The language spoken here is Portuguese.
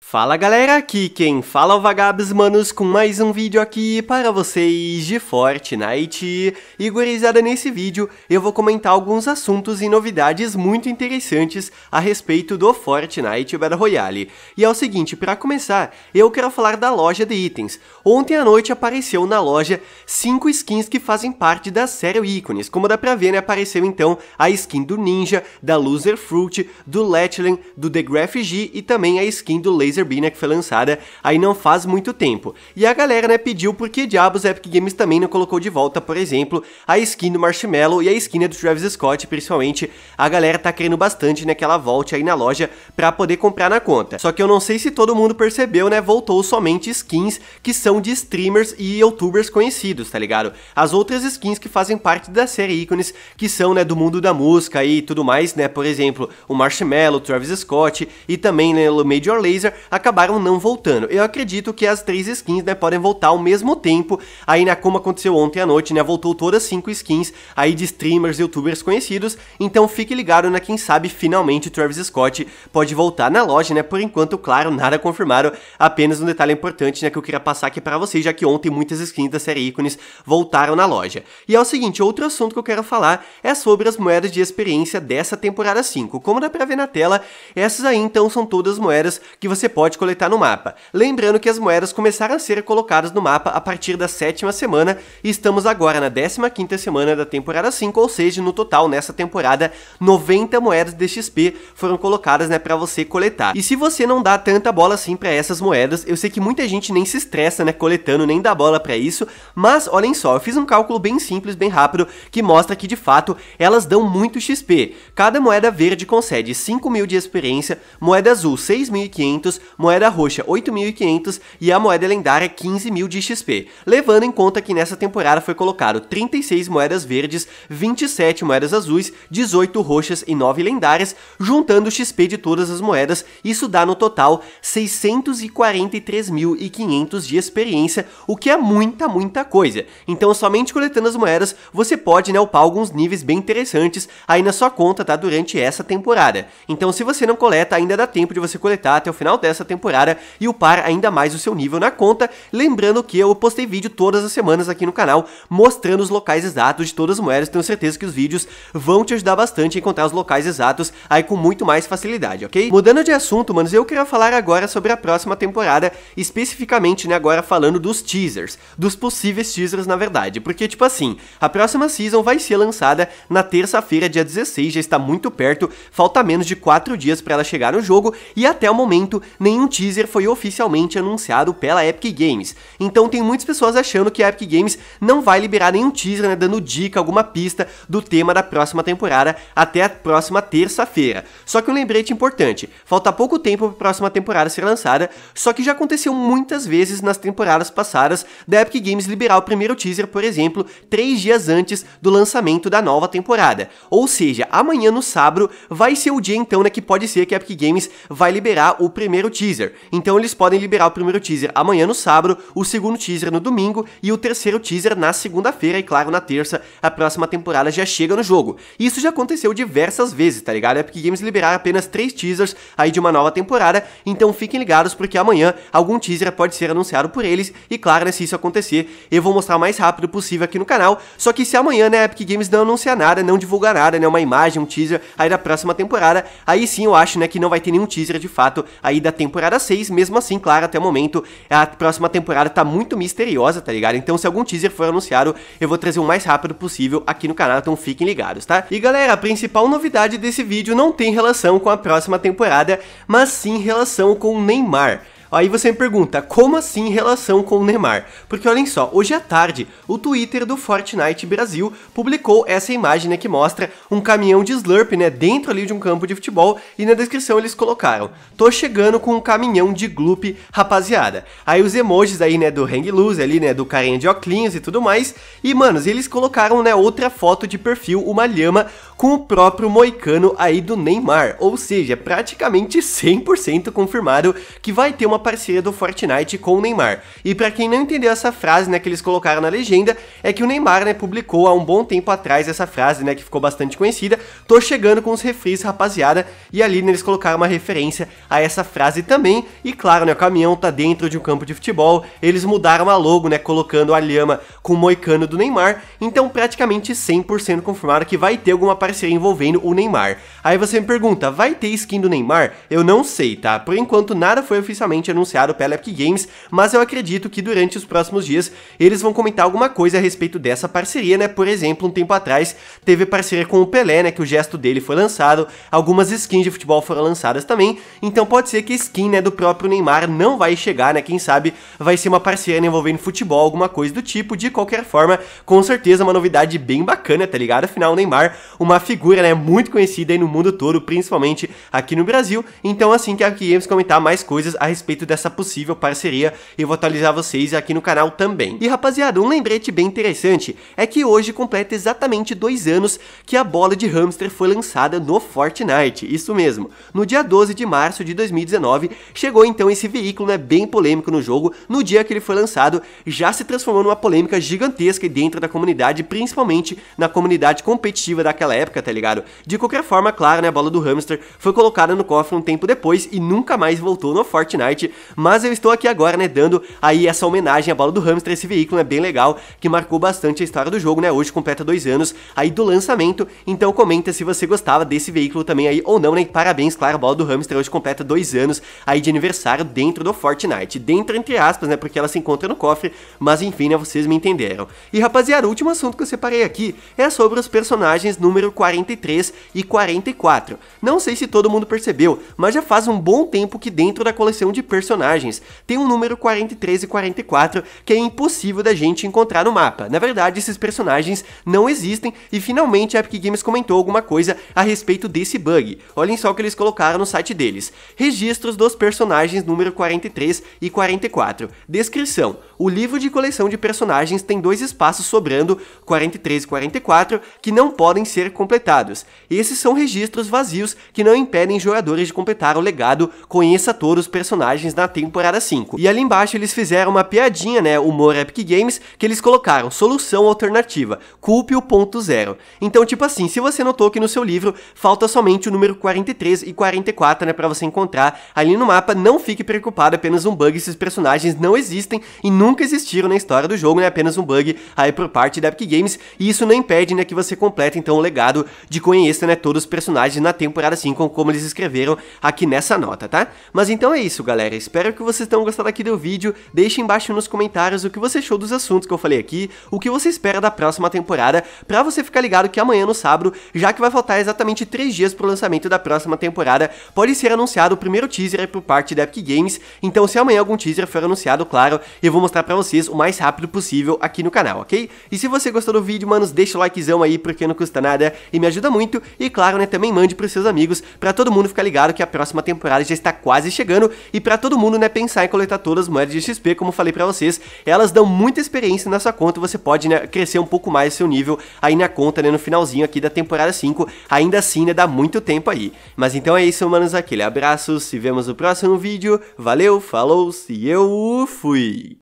Fala galera, aqui quem fala é o Vagabes Manos com mais um vídeo aqui para vocês de Fortnite. E gurizada, nesse vídeo eu vou comentar alguns assuntos e novidades muito interessantes a respeito do Fortnite Battle Royale. E é o seguinte, para começar, eu quero falar da loja de itens. Ontem à noite apareceu na loja 5 skins que fazem parte da série ícones. Como dá pra ver, né, apareceu então a skin do Ninja, da Loser Fruit, do Letland, do The Graph G e também a skin do Lady Laser Beam, né, que foi lançada aí não faz muito tempo. E a galera, né, pediu porque diabos Epic Games também não colocou de volta, por exemplo, a skin do Marshmallow e a skin né, do Travis Scott, principalmente. A galera tá querendo bastante, né, que ela volte aí na loja pra poder comprar na conta. Só que eu não sei se todo mundo percebeu, né, voltou somente skins que são de streamers e youtubers conhecidos, tá ligado? As outras skins que fazem parte da série ícones, que são, né, do mundo da música e tudo mais, né, por exemplo, o Marshmallow, Travis Scott e também, né, o Major Laser, acabaram não voltando. Eu acredito que as três skins, né, podem voltar ao mesmo tempo. Aí, né, como aconteceu ontem à noite, né, voltou todas cinco skins aí de streamers e youtubers conhecidos. Então fique ligado, né, quem sabe finalmente Travis Scott pode voltar na loja, né? Por enquanto, claro, nada confirmaram, apenas um detalhe importante, né, que eu queria passar aqui para vocês, já que ontem muitas skins da série ícones voltaram na loja. E é o seguinte, outro assunto que eu quero falar é sobre as moedas de experiência dessa temporada 5. Como dá pra ver na tela, essas aí então são todas moedas que você você pode coletar no mapa. Lembrando que as moedas começaram a ser colocadas no mapa a partir da sétima semana e estamos agora na 15 quinta semana da temporada 5, ou seja, no total nessa temporada 90 moedas de XP foram colocadas né, para você coletar. E se você não dá tanta bola assim para essas moedas, eu sei que muita gente nem se estressa né, coletando, nem dá bola para isso, mas olhem só, eu fiz um cálculo bem simples, bem rápido, que mostra que de fato elas dão muito XP. Cada moeda verde concede 5 mil de experiência, moeda azul 6.500, moeda roxa 8.500 e a moeda lendária 15.000 de XP, levando em conta que nessa temporada foi colocado 36 moedas verdes, 27 moedas azuis, 18 roxas e 9 lendárias, juntando o XP de todas as moedas, isso dá no total 643.500 de experiência, o que é muita, muita coisa. Então somente coletando as moedas, você pode né, upar alguns níveis bem interessantes aí na sua conta, tá? Durante essa temporada. Então se você não coleta, ainda dá tempo de você coletar até o final dela, dessa essa temporada e upar ainda mais o seu nível na conta. Lembrando que eu postei vídeo todas as semanas aqui no canal mostrando os locais exatos de todas as moedas. Tenho certeza que os vídeos vão te ajudar bastante a encontrar os locais exatos aí com muito mais facilidade, ok? Mudando de assunto, manos, eu queria falar agora sobre a próxima temporada, especificamente, né, agora falando dos teasers, dos possíveis teasers, na verdade, porque, tipo assim, a próxima season vai ser lançada na terça-feira, dia 16, já está muito perto, falta menos de 4 dias para ela chegar no jogo, e até o momento nenhum teaser foi oficialmente anunciado pela Epic Games. Então tem muitas pessoas achando que a Epic Games não vai liberar nenhum teaser, né, dando dica, alguma pista do tema da próxima temporada até a próxima terça-feira. Só que um lembrete importante, falta pouco tempo para a próxima temporada ser lançada, só que já aconteceu muitas vezes nas temporadas passadas da Epic Games liberar o primeiro teaser, por exemplo, três dias antes do lançamento da nova temporada. Ou seja, amanhã no sábado vai ser o dia então né, que pode ser que a Epic Games vai liberar o primeiro primeiro teaser. Então eles podem liberar o primeiro teaser amanhã no sábado, o segundo teaser no domingo e o terceiro teaser na segunda-feira e claro, na terça, a próxima temporada já chega no jogo. Isso já aconteceu diversas vezes, tá ligado? É Epic Games liberaram apenas três teasers aí de uma nova temporada, então fiquem ligados porque amanhã algum teaser pode ser anunciado por eles e claro, né, se isso acontecer, eu vou mostrar o mais rápido possível aqui no canal, só que se amanhã, né, a Epic Games não anunciar nada, não divulgar nada, né, uma imagem, um teaser aí da próxima temporada, aí sim eu acho, né, que não vai ter nenhum teaser de fato aí da temporada 6, mesmo assim, claro, até o momento, a próxima temporada tá muito misteriosa, tá ligado? Então, se algum teaser for anunciado, eu vou trazer o mais rápido possível aqui no canal, então fiquem ligados, tá? E galera, a principal novidade desse vídeo não tem relação com a próxima temporada, mas sim relação com o Neymar. Aí você me pergunta, como assim relação com o Neymar? Porque olhem só, hoje à tarde, o Twitter do Fortnite Brasil publicou essa imagem né, que mostra um caminhão de Slurp né, dentro ali de um campo de futebol e na descrição eles colocaram Tô chegando com um caminhão de gloop, rapaziada. Aí os emojis aí, né, do Hang Loose ali, né, do carinha de oclinhos e tudo mais. E, manos, eles colocaram, né, outra foto de perfil, uma lhama com o próprio moicano aí do Neymar. Ou seja, praticamente 100% confirmado que vai ter uma uma parceria do Fortnite com o Neymar. E para quem não entendeu essa frase, né, que eles colocaram na legenda, é que o Neymar, né, publicou há um bom tempo atrás essa frase, né, que ficou bastante conhecida, tô chegando com os refris, rapaziada, e ali né, eles colocaram uma referência a essa frase também, e claro, né, o caminhão tá dentro de um campo de futebol, eles mudaram a logo, né, colocando a lhama com o moicano do Neymar, então praticamente 100% confirmado que vai ter alguma parceria envolvendo o Neymar. Aí você me pergunta, vai ter skin do Neymar? Eu não sei, tá? Por enquanto nada foi oficialmente oficialmente anunciado pela Epic Games, mas eu acredito que durante os próximos dias eles vão comentar alguma coisa a respeito dessa parceria, né? Por exemplo, um tempo atrás teve parceria com o Pelé, né? Que o gesto dele foi lançado, algumas skins de futebol foram lançadas também, então pode ser que a skin, né, do próprio Neymar não vai chegar, né? Quem sabe vai ser uma parceria né, envolvendo futebol, alguma coisa do tipo, de qualquer forma, com certeza uma novidade bem bacana, tá ligado? Afinal, o Neymar, uma figura, né, muito conhecida aí no mundo todo, principalmente aqui no Brasil, então assim que a Epic Games comentar mais coisas a respeito respeito dessa possível parceria e vou atualizar vocês aqui no canal também. E rapaziada, um lembrete bem interessante é que hoje completa exatamente dois anos que a bola de hamster foi lançada no Fortnite, isso mesmo. No dia 12 de março de 2019, chegou então esse veículo né, bem polêmico no jogo, no dia que ele foi lançado, já se transformou numa polêmica gigantesca dentro da comunidade, principalmente na comunidade competitiva daquela época, tá ligado? De qualquer forma, claro, né, a bola do hamster foi colocada no cofre um tempo depois e nunca mais voltou no Fortnite, mas eu estou aqui agora, né, dando aí essa homenagem à bola do hamster, esse veículo, é né, bem legal, que marcou bastante a história do jogo, né, hoje completa dois anos aí do lançamento, então comenta se você gostava desse veículo também aí ou não, né, e parabéns, claro, a bola do hamster hoje completa dois anos aí de aniversário dentro do Fortnite, dentro entre aspas, né, porque ela se encontra no cofre, mas enfim, né, vocês me entenderam. E rapaziada, o último assunto que eu separei aqui é sobre os personagens número 43 e 44, não sei se todo mundo percebeu, mas já faz um bom tempo que dentro da coleção de personagens. Tem um número 43 e 44 que é impossível da gente encontrar no mapa. Na verdade, esses personagens não existem e finalmente a Epic Games comentou alguma coisa a respeito desse bug. Olhem só o que eles colocaram no site deles. Registros dos personagens número 43 e 44. Descrição. O livro de coleção de personagens tem dois espaços sobrando, 43 e 44, que não podem ser completados. Esses são registros vazios que não impedem jogadores de completar o legado. Conheça todos os personagens personagens na temporada 5. E ali embaixo eles fizeram uma piadinha, né, humor Epic Games, que eles colocaram solução alternativa, culpe o ponto zero. Então, tipo assim, se você notou que no seu livro falta somente o número 43 e 44, né, para você encontrar ali no mapa, não fique preocupado, é apenas um bug, esses personagens não existem e nunca existiram na história do jogo, né, é apenas um bug aí por parte da Epic Games, e isso não impede, né, que você complete então o legado de conhecer, né, todos os personagens na temporada 5, como eles escreveram aqui nessa nota, tá? Mas então é isso, galera galera, espero que vocês tenham gostado aqui do vídeo, deixe embaixo nos comentários o que você achou dos assuntos que eu falei aqui, o que você espera da próxima temporada, pra você ficar ligado que amanhã no sábado, já que vai faltar exatamente 3 dias pro lançamento da próxima temporada, pode ser anunciado o primeiro teaser por parte da Epic Games, então se amanhã algum teaser for anunciado, claro, eu vou mostrar pra vocês o mais rápido possível aqui no canal, ok? E se você gostou do vídeo, manos, deixa o likezão aí, porque não custa nada e me ajuda muito, e claro, né, também mande pros seus amigos, pra todo mundo ficar ligado que a próxima temporada já está quase chegando, e pra todo mundo né pensar em coletar todas as moedas de XP, como falei para vocês, elas dão muita experiência na sua conta, você pode né, crescer um pouco mais seu nível aí na conta, né, no finalzinho aqui da temporada 5, ainda assim, né, dá muito tempo aí. Mas então é isso, manos, aquele abraço, se vemos no próximo vídeo, valeu, falou, se eu fui!